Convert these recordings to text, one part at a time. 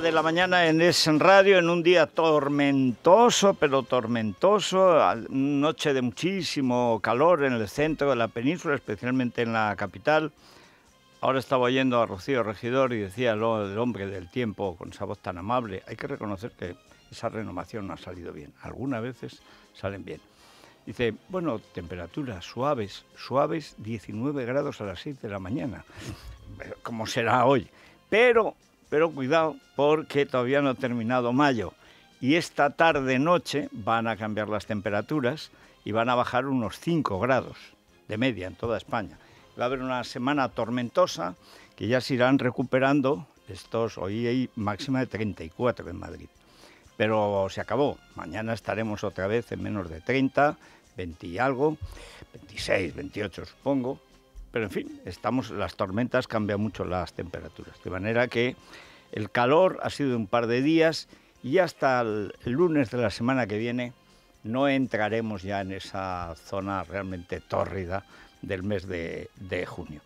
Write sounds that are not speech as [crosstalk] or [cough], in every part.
de la mañana en ese Radio, en un día tormentoso, pero tormentoso, noche de muchísimo calor en el centro de la península, especialmente en la capital. Ahora estaba oyendo a Rocío Regidor y decía lo del hombre del tiempo con esa voz tan amable. Hay que reconocer que esa renovación no ha salido bien. Algunas veces salen bien. Dice, bueno, temperaturas suaves, suaves 19 grados a las 6 de la mañana, como será hoy. Pero pero cuidado porque todavía no ha terminado mayo. Y esta tarde-noche van a cambiar las temperaturas y van a bajar unos 5 grados de media en toda España. Va a haber una semana tormentosa que ya se irán recuperando estos, hoy hay máxima de 34 en Madrid. Pero se acabó, mañana estaremos otra vez en menos de 30, 20 y algo, 26, 28 supongo, pero en fin, estamos, las tormentas cambian mucho las temperaturas. De manera que el calor ha sido un par de días y hasta el lunes de la semana que viene no entraremos ya en esa zona realmente tórrida del mes de, junio.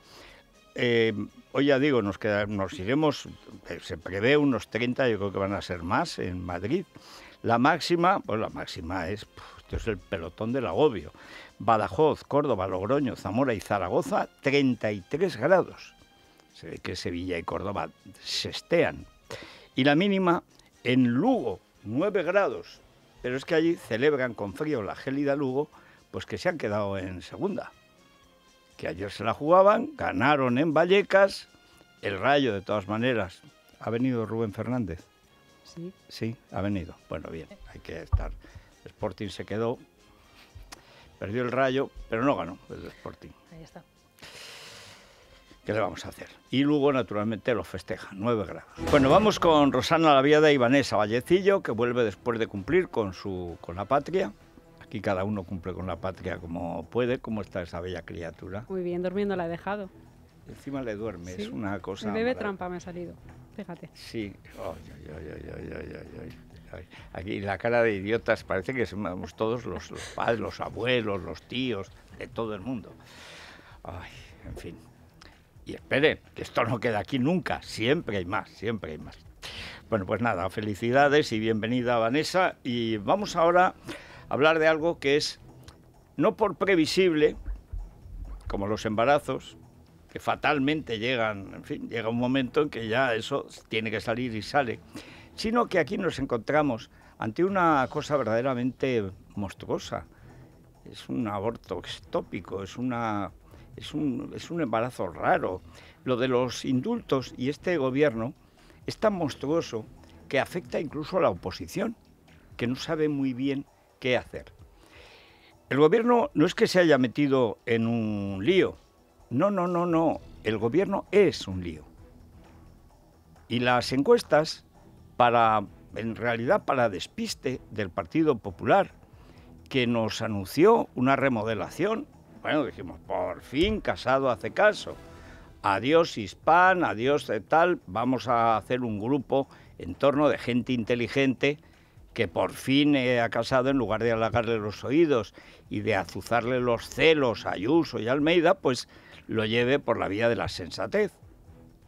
Eh, hoy ya digo, nos, queda, nos iremos, eh, se prevé unos 30, yo creo que van a ser más en Madrid. La máxima, pues la máxima es es el pelotón del agobio. Badajoz, Córdoba, Logroño, Zamora y Zaragoza, 33 grados. Se ve que Sevilla y Córdoba se sestean. Y la mínima en Lugo, 9 grados. Pero es que allí celebran con frío la gélida Lugo, pues que se han quedado en segunda. Que ayer se la jugaban, ganaron en Vallecas. El rayo, de todas maneras, ha venido Rubén Fernández. Sí. Sí, ha venido. Bueno, bien, hay que estar Sporting se quedó, perdió el Rayo, pero no ganó el Sporting. Ahí está. ¿Qué le vamos a hacer? Y luego, naturalmente, lo festeja, 9 grados. Bueno, vamos con Rosana Laviada y Vanessa Vallecillo, que vuelve después de cumplir con, su, con la patria. Aquí cada uno cumple con la patria como puede. ¿Cómo está esa bella criatura? Muy bien, durmiendo la ha dejado. Encima le duerme, es una cosa... El trampa me ha salido, fíjate. Sí. Aquí la cara de idiotas parece que somos todos los, padres, los abuelos, los tíos, de todo el mundo. Ay, en fin. Y esperen, que esto no queda aquí nunca. Siempre hay más, siempre hay más. Bueno, pues nada, felicidades y bienvenida Vanessa. Y vamos ahora a hablar de algo que es no por previsible, como los embarazos, que fatalmente llegan, en fin, llega un momento en que ya eso tiene que salir y sale sino que aquí nos encontramos ante una cosa verdaderamente monstruosa. Es un aborto estópico, es, una, es, un, es un embarazo raro. Lo de los indultos y este gobierno es tan monstruoso que afecta incluso a la oposición, que no sabe muy bien qué hacer. El gobierno no es que se haya metido en un lío. No, no, no, no. El gobierno es un lío. Y las encuestas en realidad, para despiste del Partido Popular, que nos anunció una remodelación. Bueno, dijimos, por fin Casado hace caso. Adiós Hispan, adiós eh, tal, vamos a hacer un grupo en torno de gente inteligente que por fin eh, ha casado, en lugar de halagarle los oídos y de azuzarle los celos a Ayuso y Almeida, pues lo lleve por la vía de la sensatez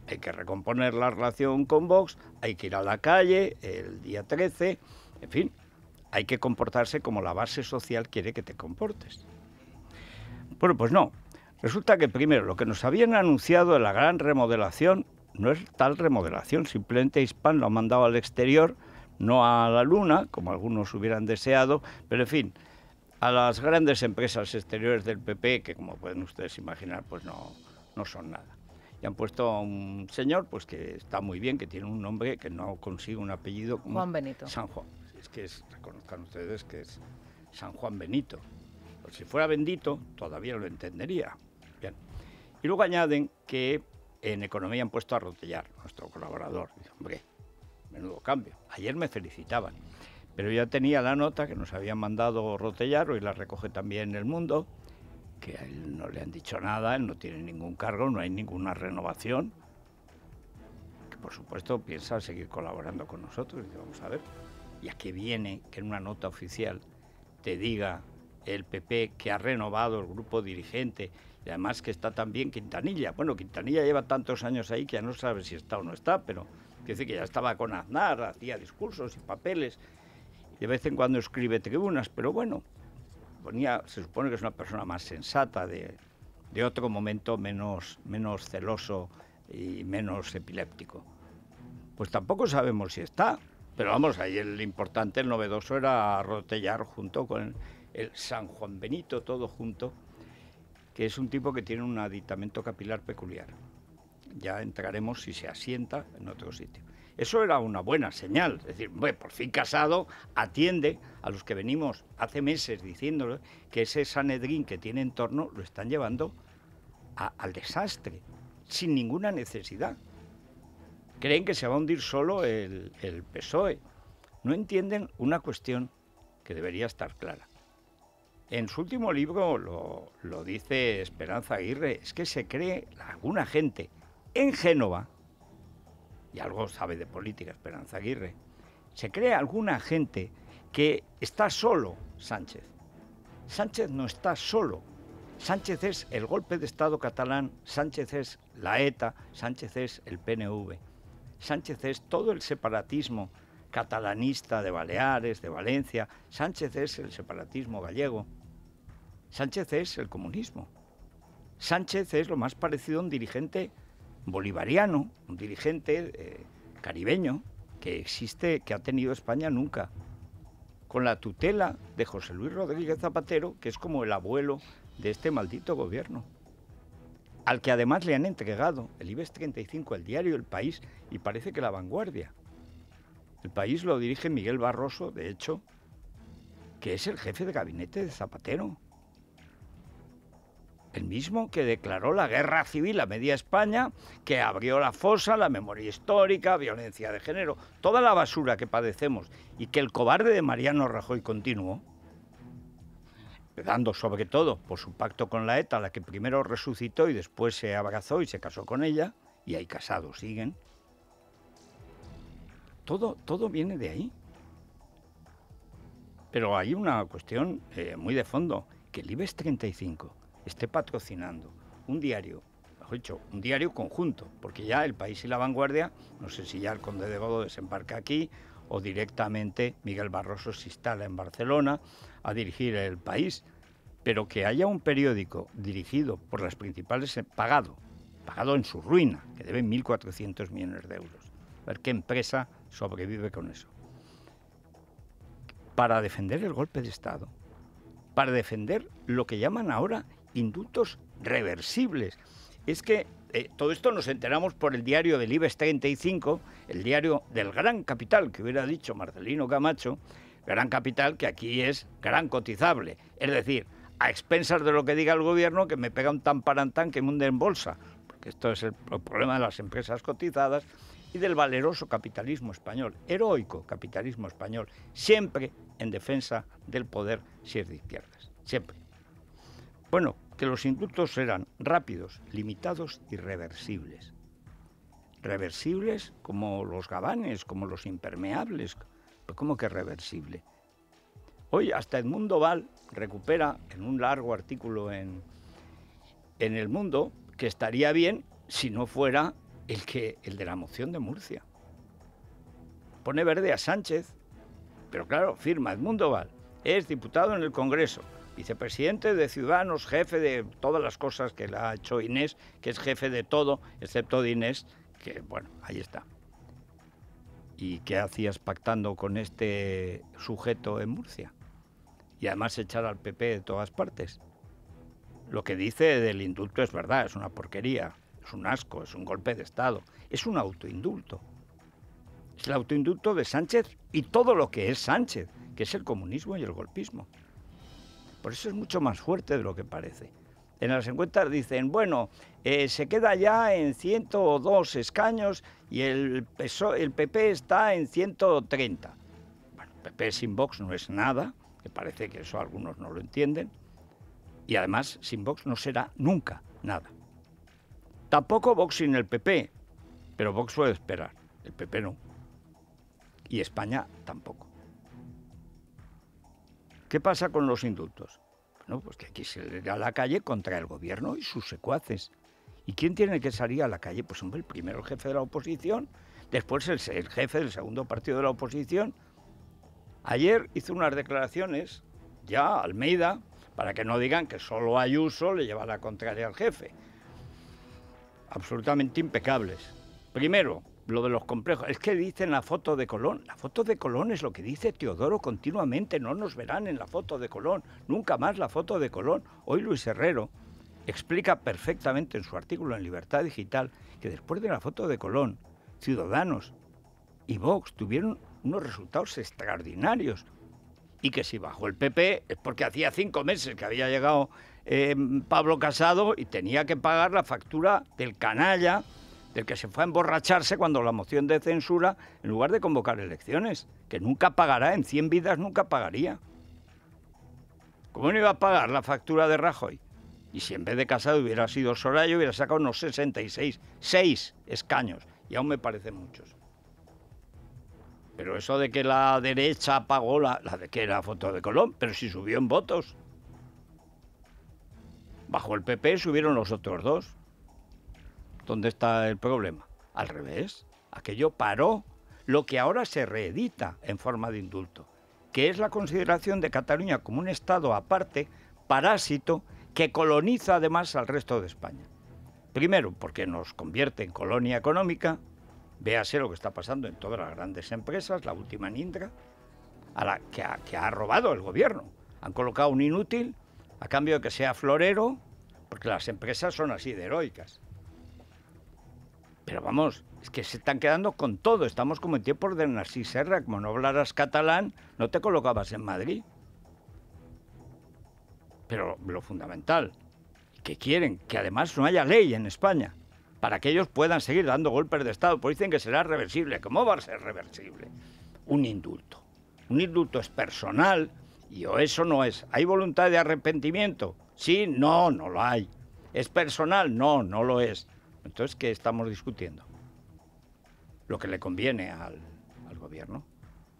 hay que recomponer la relación con Vox, hay que ir a la calle el día 13, en fin, hay que comportarse como la base social quiere que te comportes. Bueno, pues no. Resulta que primero lo que nos habían anunciado de la gran remodelación no es tal remodelación, simplemente Hispan lo ha mandado al exterior, no a la luna, como algunos hubieran deseado, pero en fin, a las grandes empresas exteriores del PP, que como pueden ustedes imaginar, pues no, no son nada y han puesto a un señor pues que está muy bien, que tiene un nombre que no consigue un apellido. Como Juan Benito. San Juan. Es que reconozcan ustedes que es San Juan Benito. Pues, si fuera bendito, todavía lo entendería. Bien. Y luego añaden que en economía han puesto a Rotellar, nuestro colaborador. hombre, menudo cambio. Ayer me felicitaban, pero ya tenía la nota que nos habían mandado Rotellar, hoy la recoge también El Mundo, que a él no le han dicho nada, él no tiene ningún cargo, no hay ninguna renovación. Que por supuesto piensa seguir colaborando con nosotros. Y vamos a ver, ¿y a qué viene que en una nota oficial te diga el PP que ha renovado el grupo dirigente y además que está también Quintanilla? Bueno, Quintanilla lleva tantos años ahí que ya no sabe si está o no está, pero dice que ya estaba con Aznar, hacía discursos y papeles. de vez en cuando escribe tribunas, pero bueno, se supone que es una persona más sensata, de, otro momento menos, celoso y menos epiléptico. Pues tampoco sabemos si está, pero vamos, ahí el importante, el novedoso era rotellar junto con el, San Juan Benito, todo junto, que es un tipo que tiene un aditamento capilar peculiar. Ya entraremos si se asienta en otro sitio. Eso era una buena señal. Es decir, bueno, por fin Casado atiende a los que venimos hace meses diciéndole que ese Sanedrín que tiene en torno lo están llevando al desastre, sin ninguna necesidad. Creen que se va a hundir solo el, PSOE. No entienden una cuestión que debería estar clara. En su último libro lo, lo, dice Esperanza Aguirre, es que se cree alguna gente en Génova y algo sabe de política Esperanza Aguirre, se cree alguna gente que está solo Sánchez. Sánchez no está solo. Sánchez es el golpe de Estado catalán, Sánchez es la ETA, Sánchez es el PNV, Sánchez es todo el separatismo catalanista de Baleares, de Valencia, Sánchez es el separatismo gallego, Sánchez es el comunismo. Sánchez es lo más parecido a un dirigente bolivariano, un dirigente eh, caribeño que existe, que ha tenido España nunca, con la tutela de José Luis Rodríguez Zapatero, que es como el abuelo de este maldito gobierno, al que además le han entregado el IBEX 35, el diario El País y parece que la vanguardia. El país lo dirige Miguel Barroso, de hecho, que es el jefe de gabinete de Zapatero el mismo que declaró la guerra civil a media España, que abrió la fosa, la memoria histórica, violencia de género, toda la basura que padecemos y que el cobarde de Mariano Rajoy continuó, dando sobre todo por su pacto con la ETA, la que primero resucitó y después se abrazó y se casó con ella, y ahí casados siguen. Todo, todo viene de ahí. Pero hay una cuestión eh, muy de fondo, que el IBEX 35 esté patrocinando un diario, mejor dicho, un diario conjunto, porque ya el país y la vanguardia, no sé si ya el conde de Godo desembarca aquí o directamente Miguel Barroso se instala en Barcelona a dirigir el país, pero que haya un periódico dirigido por las principales, pagado, pagado en su ruina, que debe 1.400 millones de euros. A ver qué empresa sobrevive con eso. Para defender el golpe de Estado, para defender lo que llaman ahora indultos reversibles. Es que eh, todo esto nos enteramos por el diario del IBEX 35, el diario del gran capital, que hubiera dicho Marcelino Camacho, gran capital que aquí es gran cotizable. Es decir, a expensas de lo que diga el gobierno, que me pega un tamparantán que me hunde en bolsa. Porque esto es el problema de las empresas cotizadas y del valeroso capitalismo español, heroico capitalismo español, siempre en defensa del poder si es de izquierdas, siempre. Bueno, que los inductos eran rápidos, limitados y reversibles. Reversibles como los gabanes, como los impermeables, pues, ¿cómo que reversible? Hoy hasta Edmundo Val recupera en un largo artículo en, en El Mundo que estaría bien si no fuera el, que, el de la moción de Murcia. Pone verde a Sánchez, pero claro, firma Edmundo Val, es diputado en el Congreso, vicepresidente de Ciudadanos, jefe de todas las cosas que le ha hecho Inés, que es jefe de todo, excepto de Inés, que bueno, ahí está. ¿Y qué hacías pactando con este sujeto en Murcia? Y además echar al PP de todas partes. Lo que dice del indulto es verdad, es una porquería, es un asco, es un golpe de Estado, es un autoindulto. Es el autoindulto de Sánchez y todo lo que es Sánchez, que es el comunismo y el golpismo. Por eso es mucho más fuerte de lo que parece. En las encuestas dicen, bueno, eh, se queda ya en 102 escaños y el, PP está en 130. Bueno, PP sin Vox no es nada, que parece que eso algunos no lo entienden. Y además, sin Vox no será nunca nada. Tampoco Vox sin el PP, pero Vox puede esperar, el PP no. Y España tampoco. ¿Qué pasa con los indultos? Bueno, pues que aquí se le da la calle contra el gobierno y sus secuaces. ¿Y quién tiene que salir a la calle? Pues hombre, el primero el jefe de la oposición, después el, jefe del segundo partido de la oposición. Ayer hizo unas declaraciones, ya Almeida, para que no digan que solo hay uso le lleva la contraria al jefe. Absolutamente impecables. Primero, lo de los complejos. Es que dicen la foto de Colón. La foto de Colón es lo que dice Teodoro continuamente. No nos verán en la foto de Colón. Nunca más la foto de Colón. Hoy Luis Herrero explica perfectamente en su artículo en Libertad Digital que después de la foto de Colón, Ciudadanos y Vox tuvieron unos resultados extraordinarios. Y que si bajó el PP es porque hacía cinco meses que había llegado eh, Pablo Casado y tenía que pagar la factura del canalla del que se fue a emborracharse cuando la moción de censura, en lugar de convocar elecciones, que nunca pagará, en 100 vidas nunca pagaría. ¿Cómo no iba a pagar la factura de Rajoy? Y si en vez de Casado hubiera sido Soraya, hubiera sacado unos 66, 6 escaños, y aún me parecen muchos. Pero eso de que la derecha pagó la, la de que era foto de Colón, pero si subió en votos. Bajo el PP subieron los otros dos. ¿Dónde está el problema? Al revés, aquello paró lo que ahora se reedita en forma de indulto, que es la consideración de Cataluña como un Estado aparte, parásito, que coloniza además al resto de España. Primero, porque nos convierte en colonia económica, véase lo que está pasando en todas las grandes empresas, la última en Indra, a la que, ha, que ha robado el gobierno. Han colocado un inútil a cambio de que sea florero, porque las empresas son así de heroicas. Pero vamos, es que se están quedando con todo. Estamos como en tiempos de Narcís Serra. Como no hablaras catalán, no te colocabas en Madrid. Pero lo fundamental, que quieren que además no haya ley en España para que ellos puedan seguir dando golpes de Estado, porque dicen que será reversible. ¿Cómo va a ser reversible? Un indulto. Un indulto es personal y o eso no es. ¿Hay voluntad de arrepentimiento? Sí, no, no lo hay. ¿Es personal? No, no lo es. Entonces, ¿qué estamos discutiendo? Lo que le conviene al, gobierno.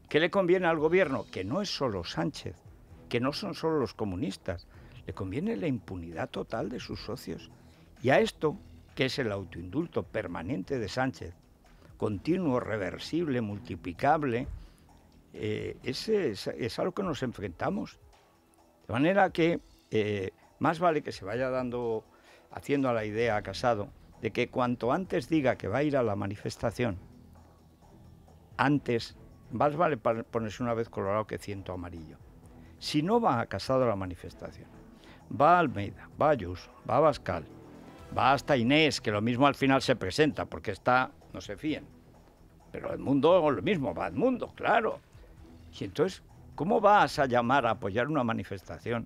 ¿Qué le conviene al gobierno? Que no es solo Sánchez, que no son solo los comunistas. Le conviene la impunidad total de sus socios. Y a esto, que es el autoindulto permanente de Sánchez, continuo, reversible, multiplicable, eh, es, algo que nos enfrentamos. De manera que eh, más vale que se vaya dando, haciendo a la idea a Casado, de que cuanto antes diga que va a ir a la manifestación, antes, más vale ponerse una vez colorado que ciento amarillo. Si no va a Casado a la manifestación, va a Almeida, va a Ayuso, va a Bascal, va hasta Inés, que lo mismo al final se presenta, porque está, no se fíen. Pero el mundo lo mismo, va al mundo, claro. Y entonces, ¿cómo vas a llamar a apoyar una manifestación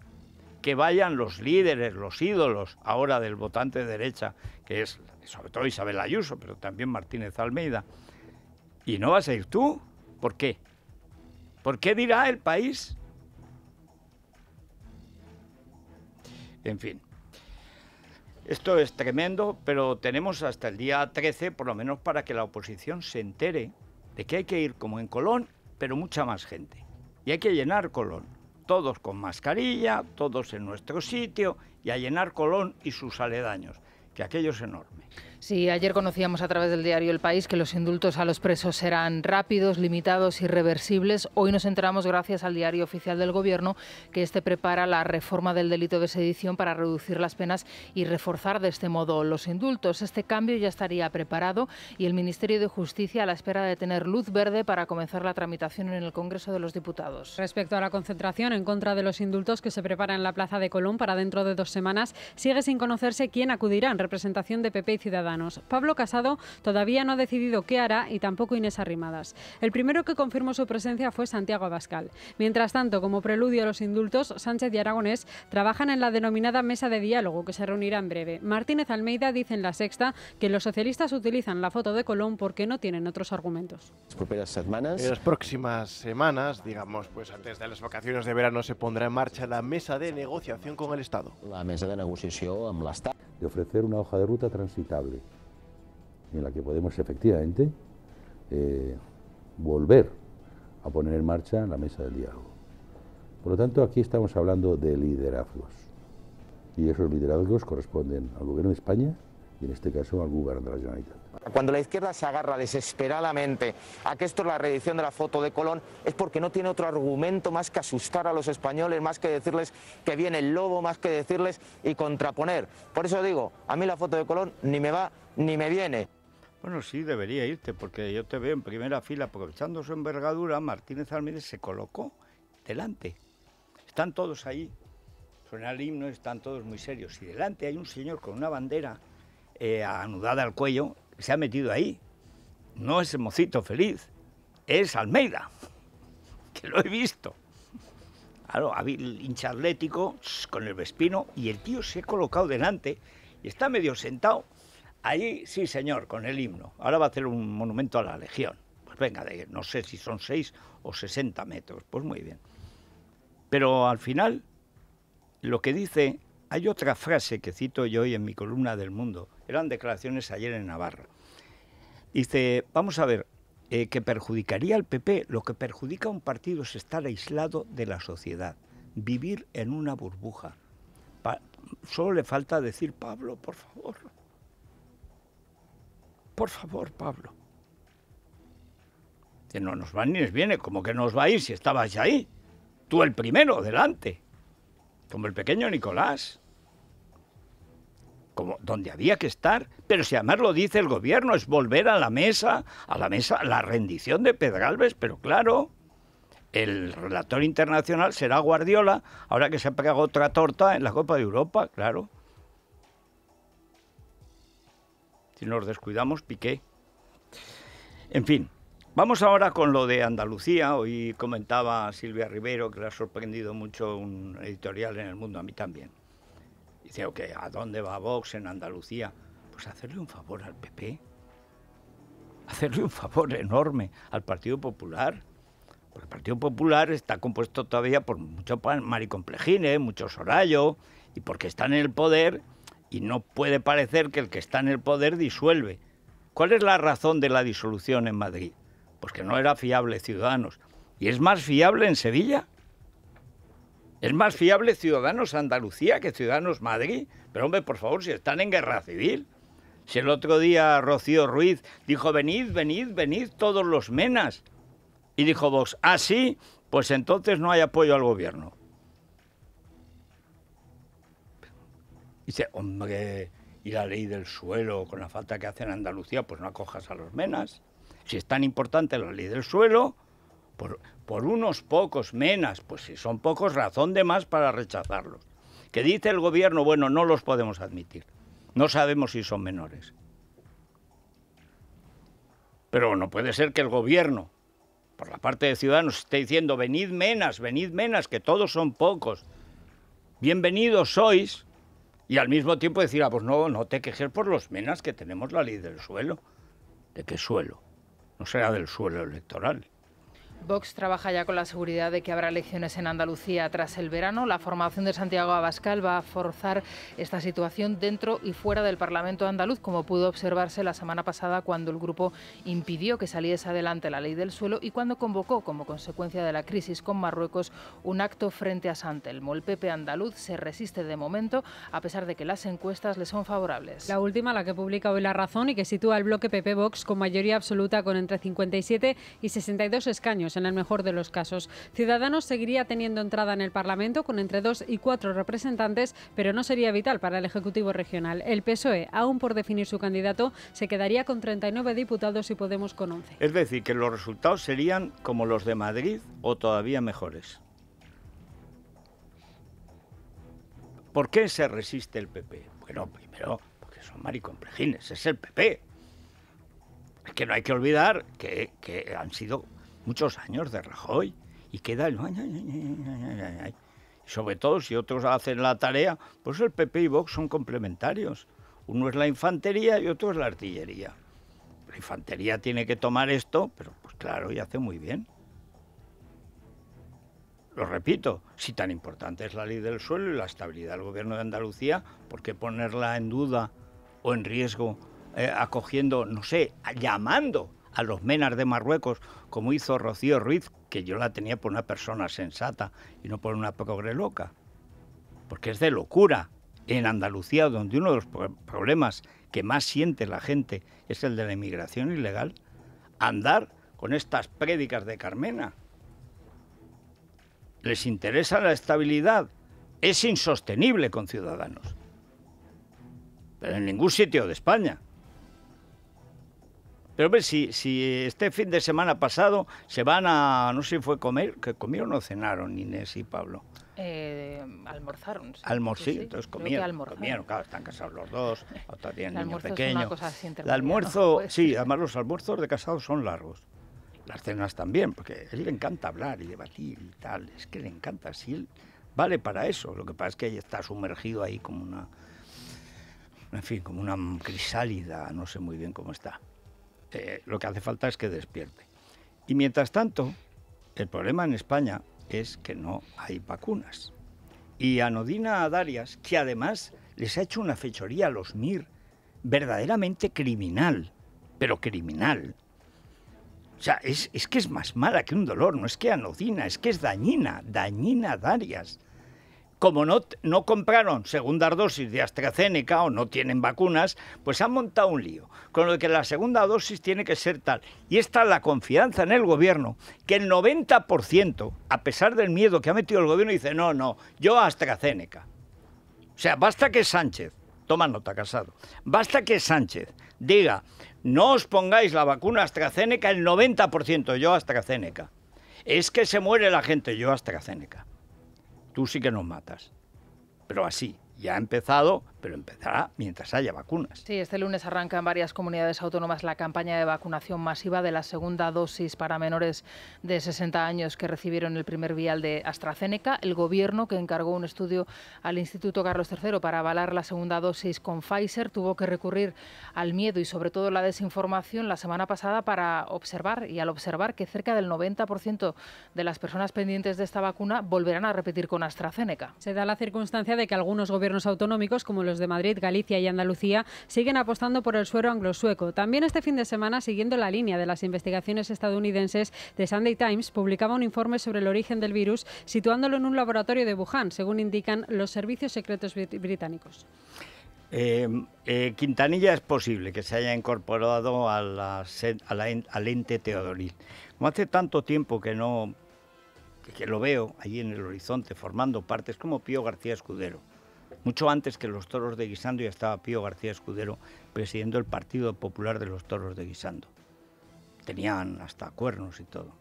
que vayan los líderes, los ídolos ahora del votante de derecha, que es sobre todo Isabel Ayuso, pero también Martínez Almeida. ¿Y no vas a ir tú? ¿Por qué? ¿Por qué dirá el país? En fin. Esto es tremendo, pero tenemos hasta el día 13, por lo menos, para que la oposición se entere de que hay que ir como en Colón, pero mucha más gente. Y hay que llenar Colón todos con mascarilla, todos en nuestro sitio y a llenar Colón y sus aledaños, que aquello es enorme. Sí, ayer conocíamos a través del diario El País que los indultos a los presos serán rápidos, limitados, irreversibles. Hoy nos enteramos, gracias al diario oficial del Gobierno, que este prepara la reforma del delito de sedición para reducir las penas y reforzar de este modo los indultos. Este cambio ya estaría preparado y el Ministerio de Justicia a la espera de tener luz verde para comenzar la tramitación en el Congreso de los Diputados. Respecto a la concentración en contra de los indultos que se prepara en la Plaza de Colón para dentro de dos semanas, sigue sin conocerse quién acudirá en representación de PP y Ciudadanos. Pablo Casado todavía no ha decidido qué hará y tampoco Inés Arrimadas. El primero que confirmó su presencia fue Santiago Abascal. Mientras tanto, como preludio a los indultos, Sánchez y Aragonés trabajan en la denominada mesa de diálogo que se reunirá en breve. Martínez Almeida dice en La Sexta que los socialistas utilizan la foto de Colón porque no tienen otros argumentos. En las próximas semanas, digamos, pues antes de las vacaciones de verano se pondrá en marcha la mesa de negociación con el Estado. La mesa de negociación el Estado. De ofrecer una hoja de ruta transitable en la que podemos efectivamente eh, volver a poner en marcha la mesa del diálogo. Por lo tanto, aquí estamos hablando de liderazgos. Y esos liderazgos corresponden al Gobierno de España y en este caso al Gobierno de la Generalitat. Cuando la izquierda se agarra desesperadamente a que esto es la reedición de la foto de Colón, es porque no tiene otro argumento más que asustar a los españoles, más que decirles que viene el lobo, más que decirles y contraponer. Por eso digo, a mí la foto de Colón ni me va ni me viene. Bueno, sí, debería irte, porque yo te veo en primera fila, aprovechando su envergadura, Martínez Almeida se colocó delante. Están todos ahí, suena el himno, están todos muy serios. Y delante hay un señor con una bandera eh, anudada al cuello, que se ha metido ahí. No es el mocito feliz, es Almeida, [laughs] que lo he visto. Claro, hincha atlético, con el vespino, y el tío se ha colocado delante y está medio sentado ...ahí, sí, señor, con el himno. Ahora va a hacer un monumento a la Legión. Pues venga, de, no sé si son 6 o 60 metros. Pues muy bien. Pero al final, lo que dice, hay otra frase que cito yo hoy en mi columna del mundo. Eran declaraciones ayer en Navarra. Dice, vamos a ver, eh, que perjudicaría al PP, lo que perjudica a un partido es estar aislado de la sociedad, vivir en una burbuja. solo le falta decir, Pablo, por favor, por favor, Pablo. Que no nos va ni les viene, como que nos va a ir si estabas ahí. Tú el primero, delante. Como el pequeño Nicolás. Como donde había que estar. Pero si además lo dice el gobierno, es volver a la mesa, a la mesa, la rendición de Pedralbes, pero claro el relator internacional será Guardiola, ahora que se ha pegado otra torta en la Copa de Europa, claro. Si nos descuidamos, Piqué. En fin, vamos ahora con lo de Andalucía. Hoy comentaba Silvia Rivero que le ha sorprendido mucho un editorial en el mundo, a mí también. Dice, ok, ¿a dónde va Vox en Andalucía? Pues hacerle un favor al PP. Hacerle un favor enorme al Partido Popular. Porque el Partido Popular está compuesto todavía por muchos maricomplejines, muchos orallos... y porque están en el poder y no puede parecer que el que está en el poder disuelve. ¿Cuál es la razón de la disolución en Madrid? Pues que no era fiable Ciudadanos. ¿Y es más fiable en Sevilla? ¿Es más fiable Ciudadanos Andalucía que Ciudadanos Madrid? Pero hombre, por favor, si están en guerra civil. Si el otro día Rocío Ruiz dijo, venid, venid, venid todos los menas. Y dijo Vox, ah, sí, pues entonces no hay apoyo al gobierno. dice, hombre, y la ley del suelo, con la falta que hace en Andalucía, pues no acojas a los menas. Si es tan importante la ley del suelo, por, por unos pocos menas, pues si son pocos, razón de más para rechazarlos. Que dice el gobierno, bueno, no los podemos admitir. No sabemos si son menores. Pero no puede ser que el gobierno, por la parte de Ciudadanos, esté diciendo, venid menas, venid menas, que todos son pocos. Bienvenidos sois, y al mismo tiempo decir, ah, pues no, no te quejes por los menas que tenemos la ley del suelo. ¿De qué suelo? No será del suelo electoral. Vox trabaja ya con la seguridad de que habrá elecciones en Andalucía tras el verano. La formación de Santiago Abascal va a forzar esta situación dentro y fuera del Parlamento andaluz, como pudo observarse la semana pasada cuando el grupo impidió que saliese adelante la ley del suelo y cuando convocó, como consecuencia de la crisis con Marruecos, un acto frente a Santelmo. El PP andaluz se resiste de momento, a pesar de que las encuestas le son favorables. La última, la que publica hoy La Razón y que sitúa al bloque PP-Vox con mayoría absoluta con entre 57 y 62 escaños en el mejor de los casos, Ciudadanos seguiría teniendo entrada en el Parlamento con entre dos y cuatro representantes, pero no sería vital para el Ejecutivo Regional. El PSOE, aún por definir su candidato, se quedaría con 39 diputados y Podemos con 11. Es decir, que los resultados serían como los de Madrid o todavía mejores. ¿Por qué se resiste el PP? Bueno, primero, porque son maricomplejines, es el PP. Es que no hay que olvidar que han sido muchos años de Rajoy y queda el... Sobre todo si otros hacen la tarea, pues el PP y Vox son complementarios. Uno es la infantería y otro es la artillería. La infantería tiene que tomar esto, pero pues claro, y hace muy bien. Lo repito, si tan importante es la ley del suelo y la estabilidad del gobierno de Andalucía, ¿por qué ponerla en duda o en riesgo eh, acogiendo, no sé, llamando a los menas de Marruecos, como hizo Rocío Ruiz, que yo la tenía por una persona sensata y no por una pobre loca. Porque es de locura. En Andalucía, donde uno de los problemas que más siente la gente es el de la inmigración ilegal, andar con estas prédicas de Carmena. Les interesa la estabilidad. Es insostenible con ciudadanos. Pero en ningún sitio de España. Pero hombre, si, si este fin de semana pasado se van a, no sé si fue comer, que comieron o cenaron Inés y Pablo. Eh, almorzaron. Sí. Almorzaron, entonces comieron, comieron, claro, están casados los dos, [laughs] todavía tienen niños pequeños. El almuerzo, sí, además los almuerzos de casados son largos. Las cenas también, porque a él le encanta hablar y debatir y tal, es que le encanta, sí, él vale para eso. Lo que pasa es que ella está sumergido ahí como una, en fin, como una crisálida, no sé muy bien cómo está. Eh, lo que hace falta es que despierte. Y mientras tanto, el problema en España es que no hay vacunas. Y Anodina a Darias, que además les ha hecho una fechoría a los MIR verdaderamente criminal, pero criminal. O sea, es, que es más mala que un dolor, no es que Anodina, es que es dañina, dañina Darias como no, no compraron segunda dosis de AstraZeneca o no tienen vacunas, pues han montado un lío, con lo que la segunda dosis tiene que ser tal. Y está la confianza en el gobierno, que el 90%, a pesar del miedo que ha metido el gobierno, dice, no, no, yo AstraZeneca. O sea, basta que Sánchez, toma nota, casado, basta que Sánchez diga, no os pongáis la vacuna AstraZeneca, el 90% yo AstraZeneca. Es que se muere la gente, yo AstraZeneca tú sí que nos matas. Pero así, ya ha empezado pero empezará mientras haya vacunas. Sí, este lunes arranca en varias comunidades autónomas la campaña de vacunación masiva de la segunda dosis para menores de 60 años que recibieron el primer vial de AstraZeneca. El gobierno, que encargó un estudio al Instituto Carlos III para avalar la segunda dosis con Pfizer, tuvo que recurrir al miedo y sobre todo la desinformación la semana pasada para observar y al observar que cerca del 90% de las personas pendientes de esta vacuna volverán a repetir con AstraZeneca. Se da la circunstancia de que algunos gobiernos autonómicos, como los de Madrid, Galicia y Andalucía siguen apostando por el suero anglosueco. También este fin de semana, siguiendo la línea de las investigaciones estadounidenses, The Sunday Times publicaba un informe sobre el origen del virus, situándolo en un laboratorio de Wuhan, según indican los servicios secretos británicos. Eh, eh, Quintanilla es posible que se haya incorporado a al ente Teodoril. Como hace tanto tiempo que no que lo veo allí en el horizonte formando partes como Pío García Escudero. Mucho antes que los toros de Guisando ya estaba Pío García Escudero presidiendo el Partido Popular de los Toros de Guisando. Tenían hasta cuernos y todo.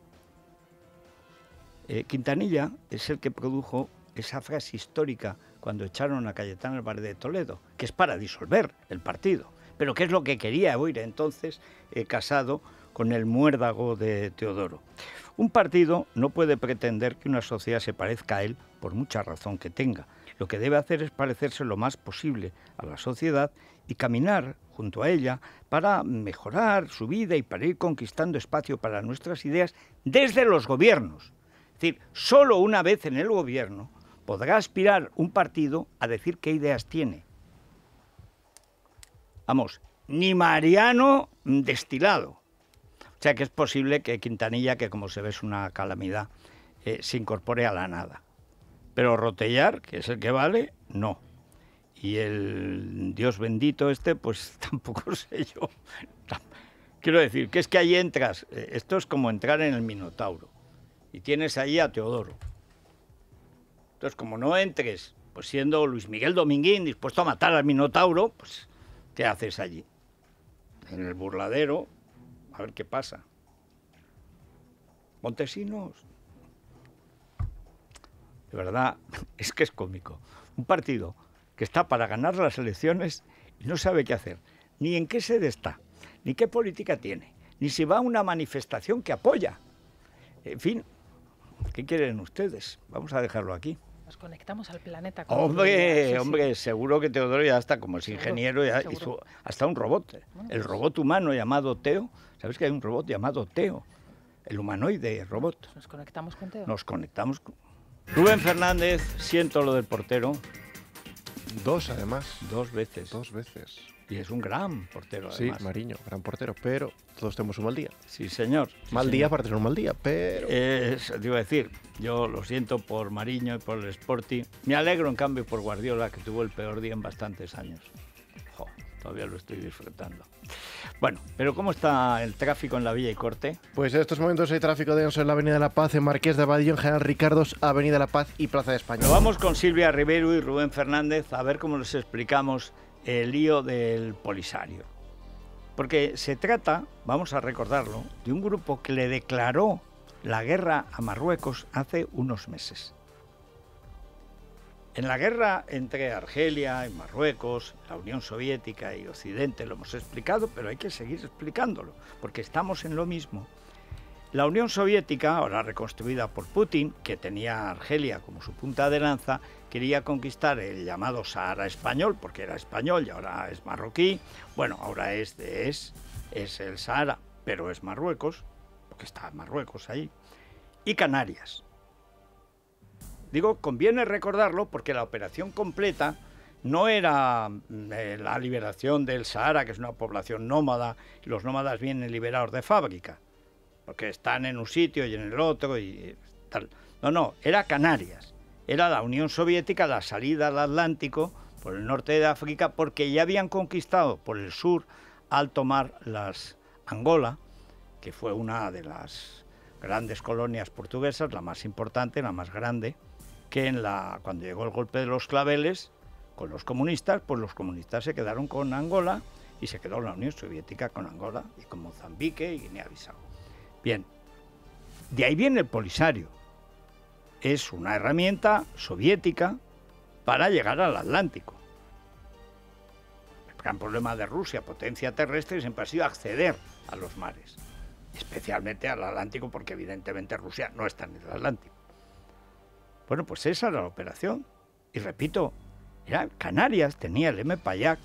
Eh, Quintanilla es el que produjo esa frase histórica cuando echaron a Cayetán Álvarez de Toledo, que es para disolver el partido. Pero ¿qué es lo que quería oír entonces eh, Casado con el muérdago de Teodoro? Un partido no puede pretender que una sociedad se parezca a él por mucha razón que tenga, lo que debe hacer es parecerse lo más posible a la sociedad y caminar junto a ella para mejorar su vida y para ir conquistando espacio para nuestras ideas desde los gobiernos. Es decir, solo una vez en el gobierno podrá aspirar un partido a decir qué ideas tiene. Vamos, ni Mariano destilado. O sea que es posible que Quintanilla, que como se ve es una calamidad, eh, se incorpore a la nada. Pero rotellar, que es el que vale, no. Y el Dios bendito este, pues [laughs] tampoco sé yo. Quiero decir, que es que ahí entras, eh, esto es como entrar en el Minotauro, y tienes ahí a Teodoro. Entonces, como no entres, pues siendo Luis Miguel Dominguín dispuesto a matar al Minotauro, pues, ¿qué haces allí? En el burladero, a ver qué pasa. Montesinos, de verdad, es que es cómico. Un partido que está para ganar las elecciones y no sabe qué hacer, ni en qué sede está, ni qué política tiene, ni si va a una manifestación que apoya. En fin, ¿qué quieren ustedes? Vamos a dejarlo aquí. Nos conectamos al planeta. Con hombre, hombre, seguro que Teodoro ya está como es ingeniero ya hasta un robot. el pues. robot humano llamado Teo. ¿Sabes que hay un robot llamado Teo? El humanoide robot. Nos conectamos con Teo. Nos conectamos con Rubén Fernández, siento lo del portero. Dos, además. Dos veces. Dos veces. Y es un gran portero, además. Sí, Mariño, gran portero, pero todos tenemos un mal día. Sí, señor. Mal día para tener un mal día, pero... te iba a decir, yo lo siento por Mariño y por el Sporting. Me alegro, en cambio, por Guardiola, que tuvo el peor día en bastantes años. todavía lo estoy disfrutando. Bueno, pero ¿cómo está el tráfico en la Villa y Corte? Pues en estos momentos hay tráfico denso en la Avenida de la Paz, en Marqués de Abadillo, en General Ricardos, Avenida de la Paz y Plaza de España. vamos con Silvia Rivero y Rubén Fernández a ver cómo les explicamos el lío del Polisario. Porque se trata, vamos a recordarlo, de un grupo que le declaró la guerra a Marruecos hace unos meses. En la guerra entre Argelia y Marruecos, la Unión Soviética y Occidente lo hemos explicado, pero hay que seguir explicándolo, porque estamos en lo mismo. La Unión Soviética, ahora reconstruida por Putin, que tenía Argelia como su punta de lanza, quería conquistar el llamado Sahara español, porque era español y ahora es marroquí. Bueno, ahora es, de, es, es el Sahara, pero es Marruecos, porque está Marruecos ahí. Y Canarias. Digo, conviene recordarlo porque la operación completa no era mm, eh, la liberación del Sahara, que es una población nómada, y los nómadas vienen liberados de fábrica, porque están en un sitio y en el otro y eh, tal. No, no, era Canarias, era la Unión Soviética, la salida al Atlántico por el norte de África, porque ya habían conquistado por el sur al tomar las Angola, que fue una de las grandes colonias portuguesas, la más importante, la más grande, que en la, cuando llegó el golpe de los claveles con los comunistas, pues los comunistas se quedaron con Angola y se quedó la Unión Soviética con Angola y con Mozambique y Guinea-Bissau. Bien, de ahí viene el Polisario. Es una herramienta soviética para llegar al Atlántico. El gran problema de Rusia, potencia terrestre, siempre ha sido acceder a los mares, especialmente al Atlántico, porque evidentemente Rusia no está en el Atlántico. Bueno, pues esa era la operación. Y repito, Canarias tenía el M. Payac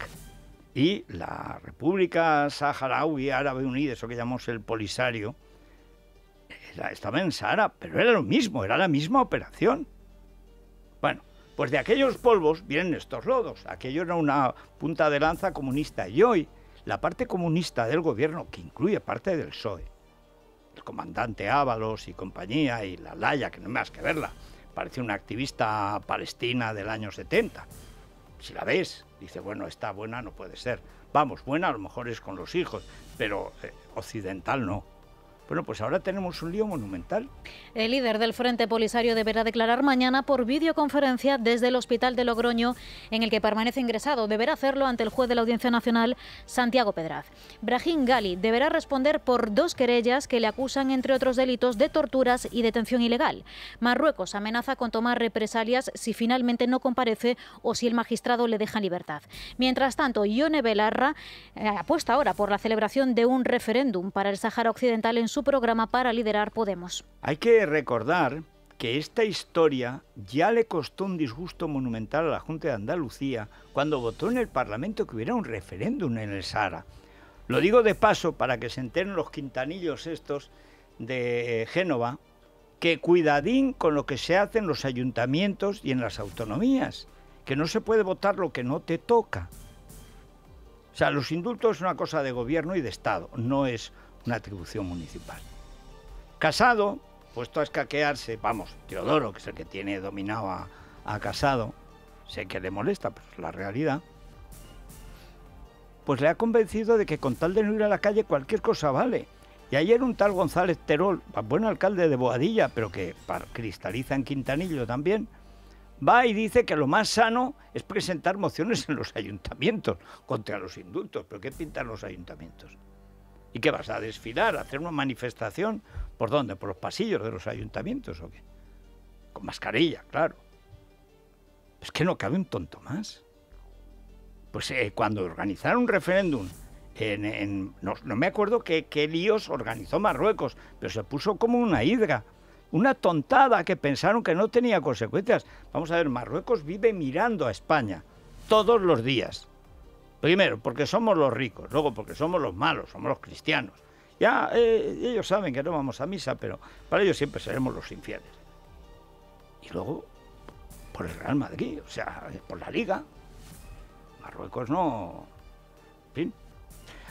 y la República Saharaui Árabe Unida, eso que llamamos el Polisario, estaba en Sahara, pero era lo mismo, era la misma operación. Bueno, pues de aquellos polvos vienen estos lodos. Aquello era una punta de lanza comunista y hoy la parte comunista del gobierno, que incluye parte del PSOE, el comandante Ábalos y compañía y la Laya, que no hay más que verla, parece una activista palestina del año 70. Si la ves, dice, bueno, está buena, no puede ser. Vamos, buena a lo mejor es con los hijos, pero eh, occidental no. Bueno, pues ahora tenemos un lío monumental. El líder del Frente Polisario deberá declarar mañana por videoconferencia desde el Hospital de Logroño, en el que permanece ingresado. Deberá hacerlo ante el juez de la Audiencia Nacional, Santiago Pedraz. Brahim Gali deberá responder por dos querellas que le acusan, entre otros delitos, de torturas y detención ilegal. Marruecos amenaza con tomar represalias si finalmente no comparece o si el magistrado le deja libertad. Mientras tanto, Ione Belarra eh, apuesta ahora por la celebración de un referéndum para el Sáhara Occidental en su programa para liderar Podemos. Hay que recordar que esta historia ya le costó un disgusto monumental a la Junta de Andalucía cuando votó en el Parlamento que hubiera un referéndum en el Sahara. Lo digo de paso para que se enteren los quintanillos estos de Génova, que cuidadín con lo que se hace en los ayuntamientos y en las autonomías, que no se puede votar lo que no te toca. O sea, los indultos es una cosa de gobierno y de Estado, no es una atribución municipal. Casado, puesto a escaquearse, vamos, Teodoro, que es el que tiene dominado a, Casado, sé que le molesta, pero es la realidad, pues le ha convencido de que con tal de no ir a la calle cualquier cosa vale. Y ayer un tal González Terol, buen alcalde de Boadilla, pero que cristaliza en Quintanillo también, va y dice que lo más sano es presentar mociones en los ayuntamientos contra los indultos. ¿Pero qué pintan los ayuntamientos? ¿Y qué vas a desfilar, a hacer una manifestación? ¿Por dónde? ¿Por los pasillos de los ayuntamientos o qué? Con mascarilla, claro. Es que no cabe un tonto más. Pues eh, cuando organizaron un referéndum, en, no, me acuerdo qué, qué líos organizó Marruecos, pero se puso como una hidra una tontada que pensaron que no tenía consecuencias. Vamos a ver, Marruecos vive mirando a España todos los días. Primero, porque somos los ricos, luego porque somos los malos, somos los cristianos. Ya eh, ellos saben que no vamos a misa, pero para ellos siempre seremos los infieles. Y luego, por el Real Madrid, o sea, por la Liga. Marruecos no. En fin.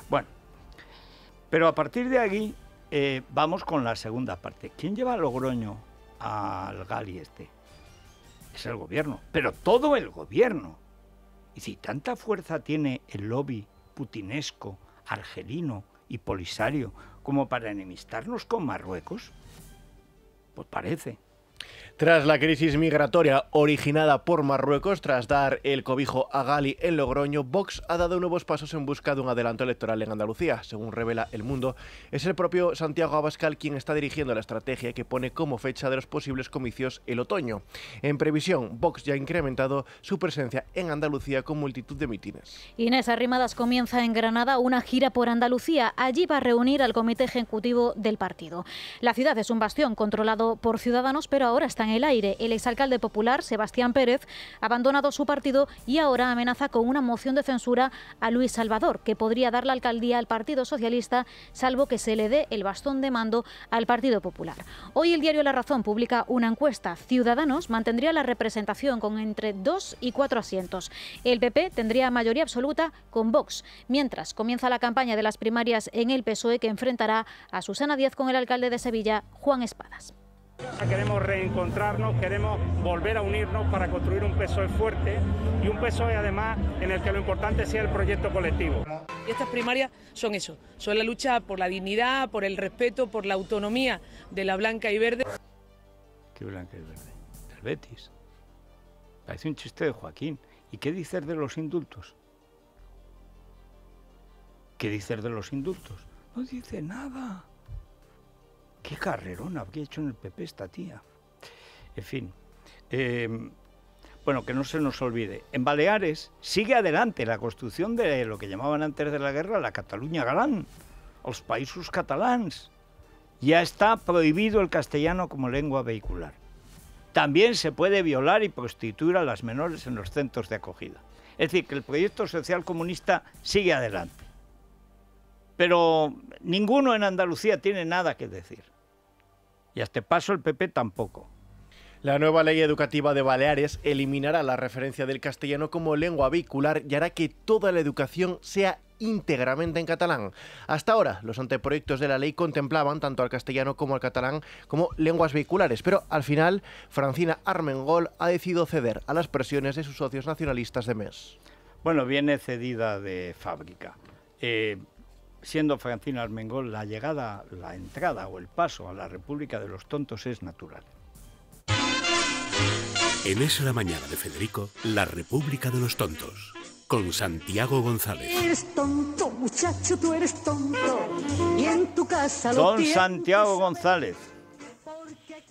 Bueno, pero a partir de aquí eh, vamos con la segunda parte. ¿Quién lleva a Logroño al Gali este? Es el gobierno, pero todo el gobierno. Y si tanta fuerza tiene el lobby putinesco, argelino y polisario como para enemistarnos con Marruecos, pues parece. Tras la crisis migratoria originada por Marruecos, tras dar el cobijo a Gali en Logroño, Vox ha dado nuevos pasos en busca de un adelanto electoral en Andalucía. Según revela El Mundo, es el propio Santiago Abascal quien está dirigiendo la estrategia que pone como fecha de los posibles comicios el otoño. En previsión, Vox ya ha incrementado su presencia en Andalucía con multitud de mitines. Inés Arrimadas comienza en Granada una gira por Andalucía. Allí va a reunir al comité ejecutivo del partido. La ciudad es un bastión controlado por ciudadanos, pero ahora están el aire. El exalcalde popular, Sebastián Pérez, ha abandonado su partido y ahora amenaza con una moción de censura a Luis Salvador, que podría dar la alcaldía al Partido Socialista, salvo que se le dé el bastón de mando al Partido Popular. Hoy el diario La Razón publica una encuesta. Ciudadanos mantendría la representación con entre dos y cuatro asientos. El PP tendría mayoría absoluta con Vox, mientras comienza la campaña de las primarias en el PSOE que enfrentará a Susana Díaz con el alcalde de Sevilla, Juan Espadas. Queremos reencontrarnos, queremos volver a unirnos para construir un PSOE fuerte y un PSOE además en el que lo importante sea el proyecto colectivo. Y estas primarias son eso, son la lucha por la dignidad, por el respeto, por la autonomía de la blanca y verde. ¿Qué blanca y verde? El Betis. Parece un chiste de Joaquín. ¿Y qué dices de los indultos? ¿Qué dices de los indultos? No dice nada qué carrerón habría hecho en el PP esta tía. En fin, em, bueno, que no se nos olvide. En Baleares sigue adelante la construcción de lo que llamaban antes de la guerra la Cataluña Galán, los países catalans. Ya está prohibido el castellano como lengua vehicular. También se puede violar y prostituir a las menores en los centros de acogida. Es decir, que el proyecto social comunista sigue adelante pero ninguno en Andalucía tiene nada que decir. Y hasta este paso el PP tampoco. La nueva ley educativa de Baleares eliminará la referencia del castellano como lengua vehicular y hará que toda la educación sea íntegramente en catalán. Hasta ahora, los anteproyectos de la ley contemplaban tanto al castellano como al catalán como lenguas vehiculares, pero al final Francina Armengol ha decidido ceder a las presiones de sus socios nacionalistas de MES. Bueno, viene cedida de fábrica. Eh, siendo Francina Armengol, la llegada, la entrada o el paso a la República de los Tontos es natural. En esa la Mañana de Federico, la República de los Tontos, con Santiago González. Eres tonto, muchacho, tú eres tonto. Y en tu casa lo Don Santiago González.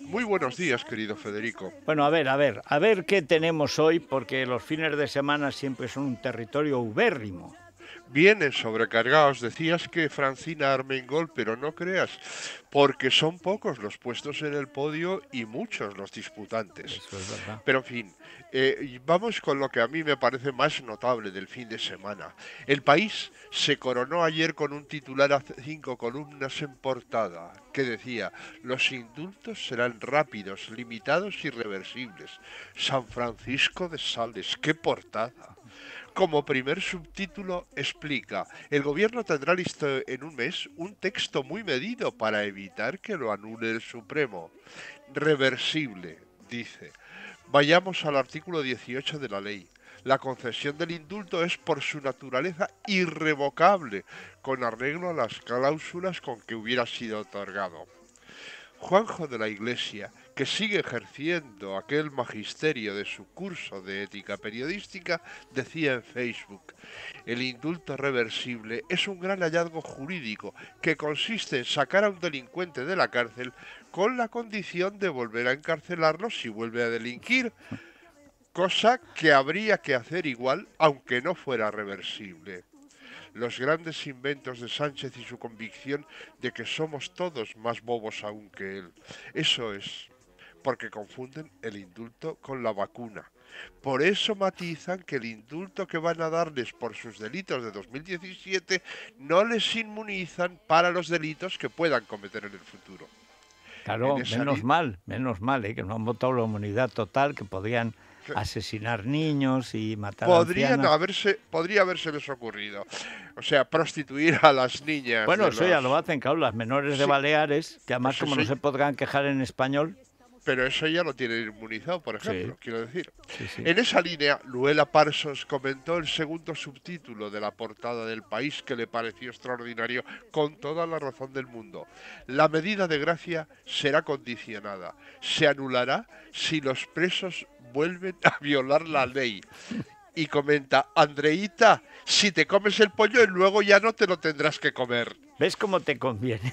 Muy buenos días, querido Federico. Bueno, a ver, a ver, a ver qué tenemos hoy, porque los fines de semana siempre son un territorio ubérrimo. Vienen sobrecargados, decías que Francina Armengol, pero no creas, porque son pocos los puestos en el podio y muchos los disputantes. pero en fin, eh, vamos con lo que a mí me parece más notable del fin de semana. El país se coronó ayer con un titular a cinco columnas en portada que decía, los indultos serán rápidos, limitados y reversibles. San Francisco de Sales, qué portada. Como primer subtítulo explica, el gobierno tendrá listo en un mes un texto muy medido para evitar que lo anule el Supremo. Reversible, dice. Vayamos al artículo 18 de la ley. La concesión del indulto es por su naturaleza irrevocable, con arreglo a las cláusulas con que hubiera sido otorgado. Juanjo de la Iglesia que sigue ejerciendo aquel magisterio de su curso de ética periodística, decía en Facebook, el indulto reversible es un gran hallazgo jurídico que consiste en sacar a un delincuente de la cárcel con la condición de volver a encarcelarlo si vuelve a delinquir, cosa que habría que hacer igual aunque no fuera reversible los grandes inventos de Sánchez y su convicción de que somos todos más bobos aún que él. Eso es porque confunden el indulto con la vacuna. Por eso matizan que el indulto que van a darles por sus delitos de 2017 no les inmunizan para los delitos que puedan cometer en el futuro. Claro, menos mal, menos mal, ¿eh? que no han votado la inmunidad total, que podrían asesinar niños y matar a haberse, podría haberse les ocurrido. O sea, prostituir a las niñas. Bueno, eso ya lo hacen, claro, las menores de Baleares, que además como no se podrán quejar en español, pero eso ya lo tiene inmunizado, por ejemplo, quiero decir. En esa línea, Luela Parsons comentó el segundo subtítulo de la portada del país que le pareció extraordinario con toda la razón del mundo. La medida de gracia será condicionada, se anulará si los presos vuelven a violar la ley. Y comenta, Andreita, si te comes el pollo luego ya no te lo tendrás que comer. ¿Ves cómo te conviene?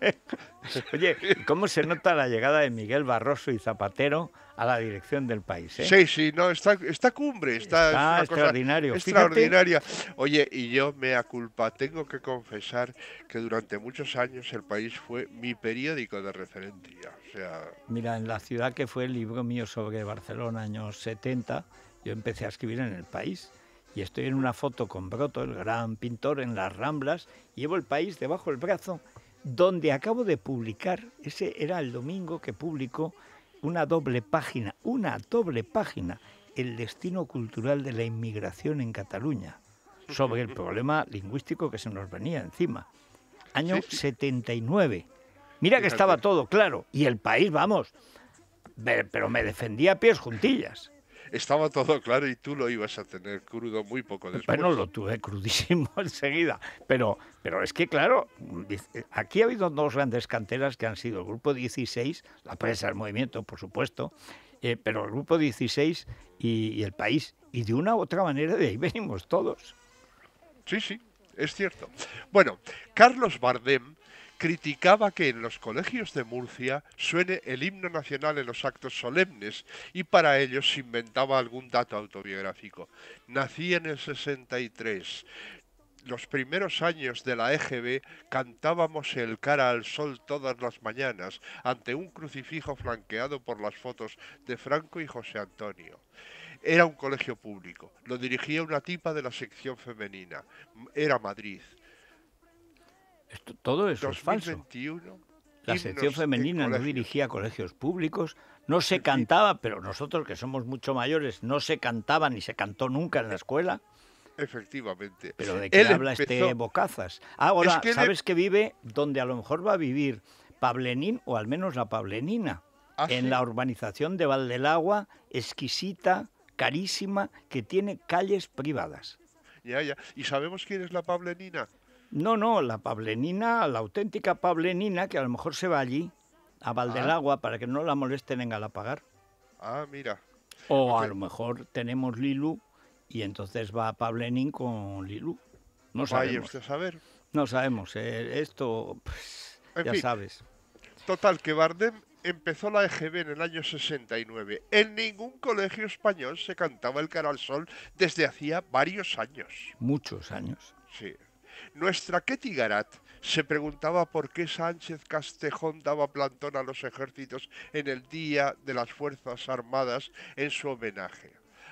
[laughs] Oye, ¿cómo se nota la llegada de Miguel Barroso y Zapatero a la dirección del país? Eh? Sí, sí, no, está, está cumbre, está, extraordinario. extraordinaria. Oye, y yo me aculpa, tengo que confesar que durante muchos años el país fue mi periódico de referencia. O sea... Mira, en la ciudad que fue el libro mío sobre Barcelona, años 70, yo empecé a escribir en el país y estoy en una foto con Broto, el gran pintor, en las Ramblas, y llevo el país debajo del brazo donde acabo de publicar, ese era el domingo que publicó una doble página, una doble página, el destino cultural de la inmigración en Cataluña, sobre el problema lingüístico que se nos venía encima. Año 79. Mira que estaba todo claro, y el país, vamos, pero me defendía a pies juntillas estaba todo claro y tú lo ibas a tener crudo muy poco después. Bueno, lo tuve crudísimo [laughs] enseguida, pero, pero es que claro, aquí ha habido dos grandes canteras que han sido el Grupo 16, la presa del movimiento, por supuesto, eh, pero el Grupo 16 y el país, y de una u otra manera de ahí venimos todos. Sí, sí, es cierto. Bueno, Carlos Bardem criticaba que en los colegios de Murcia suene el himno nacional en los actos solemnes y para ello se inventaba algún dato autobiográfico. Nací en el 63. Los primeros años de la EGB cantábamos el cara al sol todas las mañanas ante un crucifijo flanqueado por las fotos de Franco y José Antonio. Era un colegio público, lo dirigía una tipa de la sección femenina, era Madrid todo eso es falso. La sección femenina no dirigía colegios públicos, no se cantaba, pero nosotros que somos mucho mayores, no se cantaba ni se cantó nunca en la eh, escuela. Efectivamente. Pero de qué habla este Bocazas. Ahora, ¿sabes em- que vive donde a lo mejor va a vivir Pablenín o al menos la Pablenina? Ah, en la urbanización de Valdelagua, exquisita, carísima, que tiene calles privadas. Ya, ya. ¿Y sabemos quién es la Pablenina? No, no, la pablenina, la auténtica pablenina, que a lo mejor se va allí, a Valdelagua, ah. para que no la molesten en Galapagar. Ah, mira. O a lo mejor tenemos Lilu y entonces va Pablenín con Lilu. No sabemos. usted a saber. No sabemos. Eh, esto, pues, ya sabes. Total, que Bardem empezó la EGB en el año 69. En ningún colegio español se cantaba el Caral sol desde hacía varios años. Muchos años. Sí, nuestra Ketty Garat se preguntaba por qué Sánchez Castejón daba plantón a los ejércitos en el Día de las Fuerzas Armadas en su homenaje.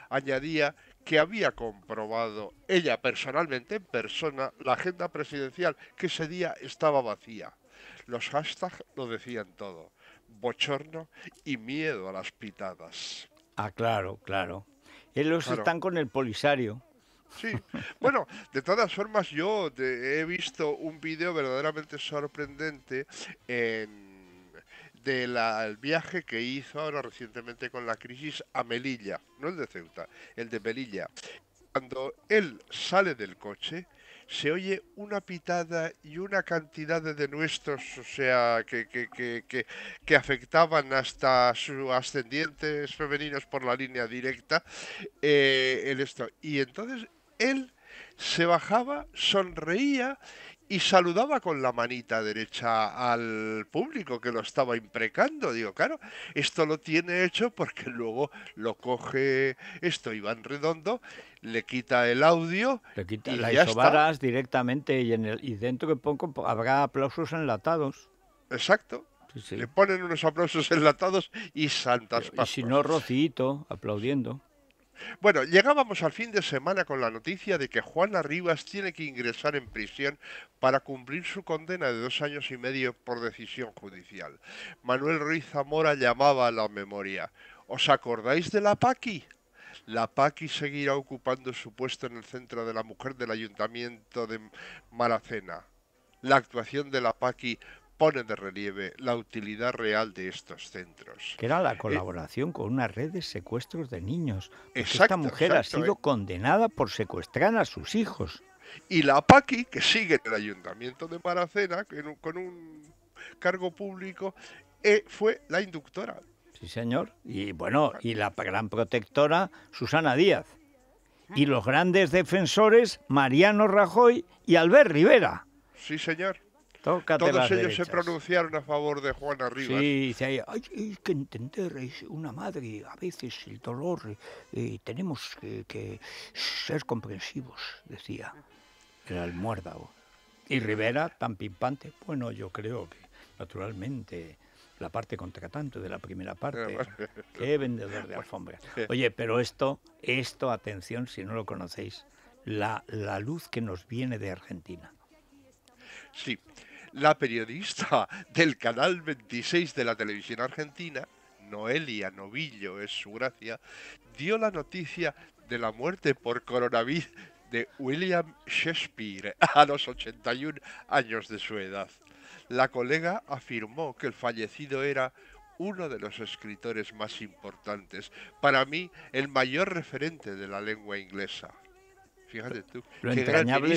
Añadía que había comprobado ella personalmente en persona la agenda presidencial que ese día estaba vacía. Los hashtags lo decían todo, bochorno y miedo a las pitadas. Ah, claro, claro. Ellos están con el Polisario. Sí, bueno, de todas formas yo he visto un vídeo verdaderamente sorprendente del viaje que hizo ahora recientemente con la crisis a Melilla, no el de Ceuta, el de Melilla. Cuando él sale del coche, se oye una pitada y una cantidad de denuestos o sea, que, que, que, que afectaban hasta sus ascendientes femeninos por la línea directa. el eh, esto. Y entonces él se bajaba, sonreía y saludaba con la manita derecha al público que lo estaba imprecando. Digo, claro, esto lo tiene hecho porque luego lo coge esto Iván Redondo, le quita el audio. y la ya directamente y, en el, y dentro que pongo pues, habrá aplausos enlatados. Exacto. Le ponen unos aplausos enlatados y santas pastas. Y si no, Rocito aplaudiendo. Bueno, llegábamos al fin de semana con la noticia de que Juana Rivas tiene que ingresar en prisión para cumplir su condena de dos años y medio por decisión judicial. Manuel Ruiz Zamora llamaba a la memoria. ¿Os acordáis de la Paqui? La Paqui seguirá ocupando su puesto en el Centro de la Mujer del Ayuntamiento de Maracena. La actuación de la Paqui pone de relieve la utilidad real de estos centros. Que era la eh, colaboración con una red de secuestros de niños. Exacto, esta mujer ha sido eh. condenada por secuestrar a sus hijos. Y la Paqui, que sigue en el ayuntamiento de Maracena, con un cargo público, eh, fue la inductora. Sí, señor. Y bueno, y la gran protectora, Susana Díaz. Ah. Y los grandes defensores, Mariano Rajoy y Albert Rivera. Sí, señor. Todos ellos se pronunciaron a favor de Juana Rivas. Sí, dice hay, hay que entender, es una madre, a veces el dolor, Y eh, tenemos que, ser comprensivos, decía el almuérdago. Y Rivera, tan pimpante, bueno, yo creo que naturalmente la parte contratante de la primera parte. [laughs] Qué vendedor de alfombras. Oye, pero esto, esto, atención, si no lo conocéis, la, la luz que nos viene de Argentina. Sí, la periodista del canal 26 de la televisión argentina, Noelia Novillo es su gracia, dio la noticia de la muerte por coronavirus de William Shakespeare a los 81 años de su edad. La colega afirmó que el fallecido era uno de los escritores más importantes, para mí el mayor referente de la lengua inglesa. Fíjate tú. Lo entrañable,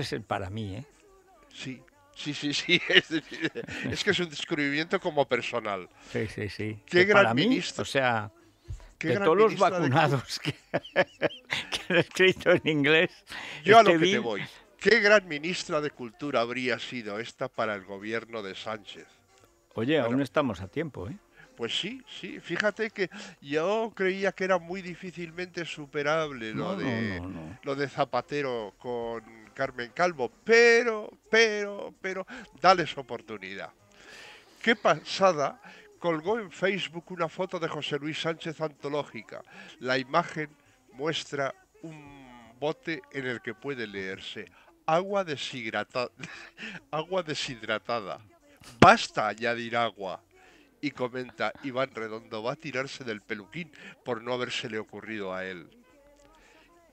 es el para mí, ¿eh? Sí, sí, sí, [laughs] sí. Es, que es un descubrimiento como personal. Sí, sí, sí. Qué gran ministro. o sea, de todos los vacunados que, han [laughs] escrito en inglés. Yo a lo este que te voy. ¿Qué gran ministra de Cultura habría sido esta para el gobierno de Sánchez? Oye, aún estamos a tiempo, ¿eh? Pues sí, sí. Fíjate que yo creía que era muy difícilmente superable lo, de, lo de Zapatero con Carmen Calvo, pero, pero, pero, dales oportunidad. Qué pasada colgó en Facebook una foto de José Luis Sánchez antológica. La imagen muestra un bote en el que puede leerse agua deshidratada. [laughs] agua deshidratada. Basta añadir agua. Y comenta Iván Redondo va a tirarse del peluquín por no habérsele ocurrido a él.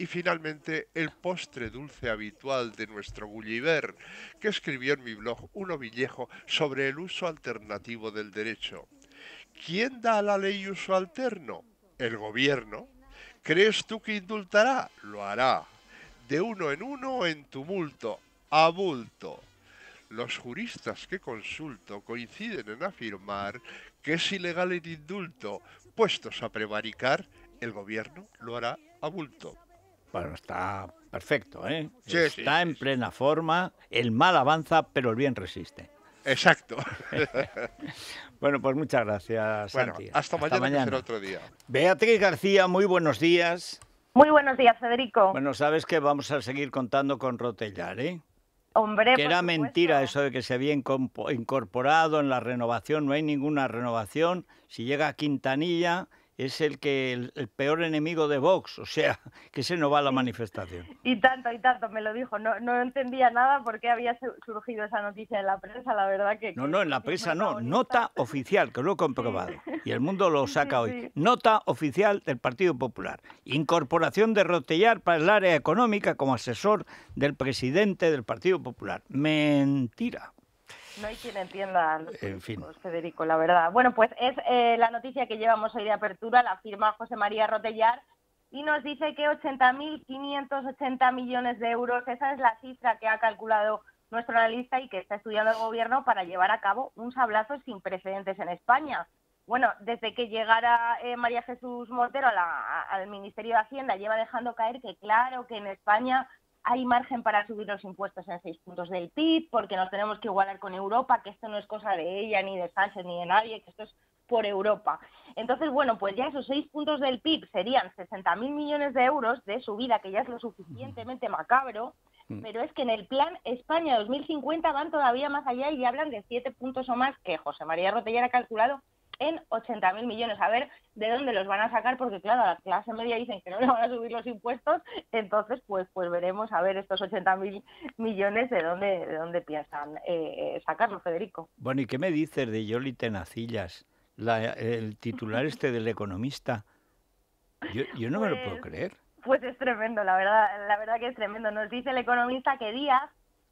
Y finalmente, el postre dulce habitual de nuestro Gulliver, que escribió en mi blog uno Villejo sobre el uso alternativo del derecho. ¿Quién da a la ley uso alterno? El gobierno. ¿Crees tú que indultará? Lo hará. De uno en uno en tumulto, abulto. Los juristas que consulto coinciden en afirmar que es ilegal el indulto, puestos a prevaricar, el gobierno lo hará abulto. Bueno, está perfecto, ¿eh? está en plena forma, el mal avanza, pero el bien resiste. Exacto. [laughs] bueno, pues muchas gracias. Bueno, Hasta, mañana, otro día. Beatriz García, muy buenos días. Muy buenos días, Federico. Bueno, sabes que vamos a seguir contando con Rotellar, ¿eh? Hombre, que era mentira eso de que se había incorporado en la renovación, no hay ninguna renovación. Si llega a Quintanilla, es el que el, peor enemigo de Vox, o sea, [laughs] que se no va a la manifestación. Y tanto, y tanto, me lo dijo. No, no entendía nada por qué había surgido esa noticia en la prensa, la verdad que... No, no, en la prensa no, nota [laughs] oficial, que lo he comprobado, y el mundo lo [laughs] saca hoy. Nota oficial del Partido Popular. Incorporación de Rotellar para el área económica como asesor del presidente del Partido Popular. Mentira. No hay quien entienda en fin. Federico, la verdad. Bueno, pues es eh, la noticia que llevamos hoy de apertura, la firma José María Rotellar, y nos dice que 80.580 millones de euros, esa es la cifra que ha calculado nuestro analista y que está estudiando el gobierno para llevar a cabo un sablazo sin precedentes en España. Bueno, desde que llegara eh, María Jesús Montero al Ministerio de Hacienda lleva dejando caer que claro que en España hay margen para subir los impuestos en seis puntos del PIB, porque nos tenemos que igualar con Europa, que esto no es cosa de ella, ni de Sánchez, ni de nadie, que esto es por Europa. Entonces, bueno, pues ya esos seis puntos del PIB serían 60.000 millones de euros de subida, que ya es lo suficientemente macabro, mm. pero es que en el plan España 2050 van todavía más allá y hablan de siete puntos o más que José María Rotella ha calculado en 80.000 millones. A ver de dónde los van a sacar, porque claro, la clase media dicen que no le van a subir los impuestos, entonces pues pues veremos a ver estos 80.000 millones de dónde de dónde piensan sacarlos, eh, sacarlo, Federico. Bueno, ¿y qué me dices de Yoli Tenacillas, el titular este del Economista? Yo, yo no me lo puedo pues, creer. Pues es tremendo, la verdad, la verdad que es tremendo. Nos dice el economista que Díaz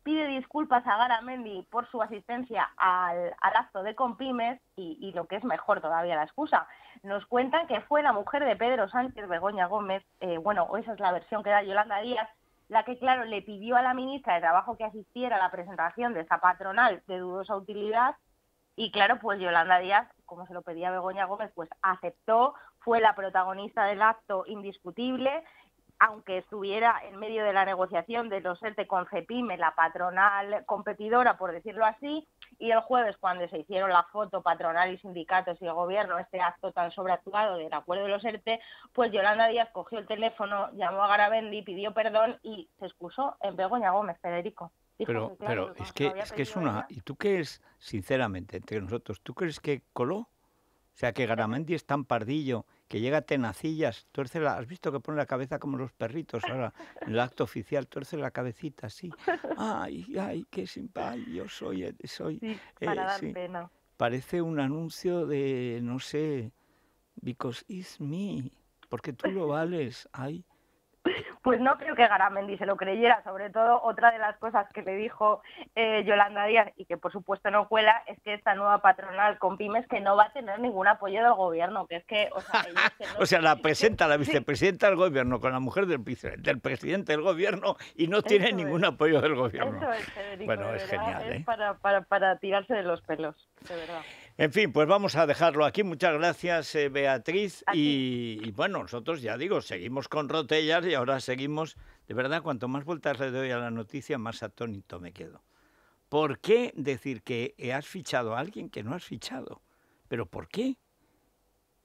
pide disculpas a Garamendi por su asistencia al, acto de Compimes y, lo que es mejor todavía la excusa. Nos cuentan que fue la mujer de Pedro Sánchez, Begoña Gómez, eh, bueno, esa es la versión que da Yolanda Díaz, la que, claro, le pidió a la ministra de Trabajo que asistiera a la presentación de esa patronal de dudosa utilidad y, claro, pues Yolanda Díaz, como se lo pedía Begoña Gómez, pues aceptó, fue la protagonista del acto indiscutible, aunque estuviera en medio de la negociación de los ERTE con CEPIME, la patronal competidora, por decirlo así, y el jueves, cuando se hicieron la foto patronal y sindicatos y el gobierno, este acto tan sobreactuado del acuerdo de los ERTE, pues Yolanda Díaz cogió el teléfono, llamó a Garabendi, pidió perdón y se excusó en Begoña Gómez, Federico. pero, es que, es una... ¿Y tú crees, sinceramente, entre nosotros, tú crees que coló? O sea, que Garabendi es tan pardillo que llega tenacillas, tuerce la, has visto que pone la cabeza como los perritos ahora, en el acto oficial, tuerce la cabecita así, ay, ay, qué simpático, yo soy, eh, soy, para eh, dar pena. Parece un anuncio de, no sé, because it's me, porque tú lo vales, ay. Pues no creo que Garamendi se lo creyera. Sobre todo, otra de las cosas que le dijo eh, Yolanda Díaz y que por supuesto no cuela es que esta nueva patronal con pymes que no va a tener ningún apoyo del gobierno. Que es que, o sea, [laughs] la presenta la vicepresidenta del gobierno con la mujer del, del presidente del gobierno y no tiene ningún apoyo del gobierno. bueno, es genial. ¿eh? para, para tirarse de los pelos, de verdad. En fin, pues vamos a dejarlo aquí. Muchas gracias, eh, Beatriz. Y, bueno, nosotros ya digo, seguimos con Rotellas y ahora seguimos. De verdad, cuanto más vueltas le doy a la noticia, más atónito me quedo. ¿Por qué decir que has fichado a alguien que no has fichado? ¿Pero por qué?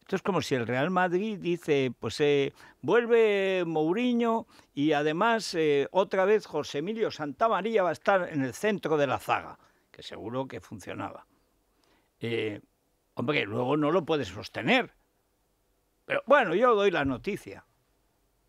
Esto es como si el Real Madrid dice, pues eh, vuelve Mourinho y además eh, otra vez José Emilio Santamaría va a estar en el centro de la zaga, que seguro que funcionaba eh, hombre, luego no lo puedes sostener. Pero bueno, yo doy la noticia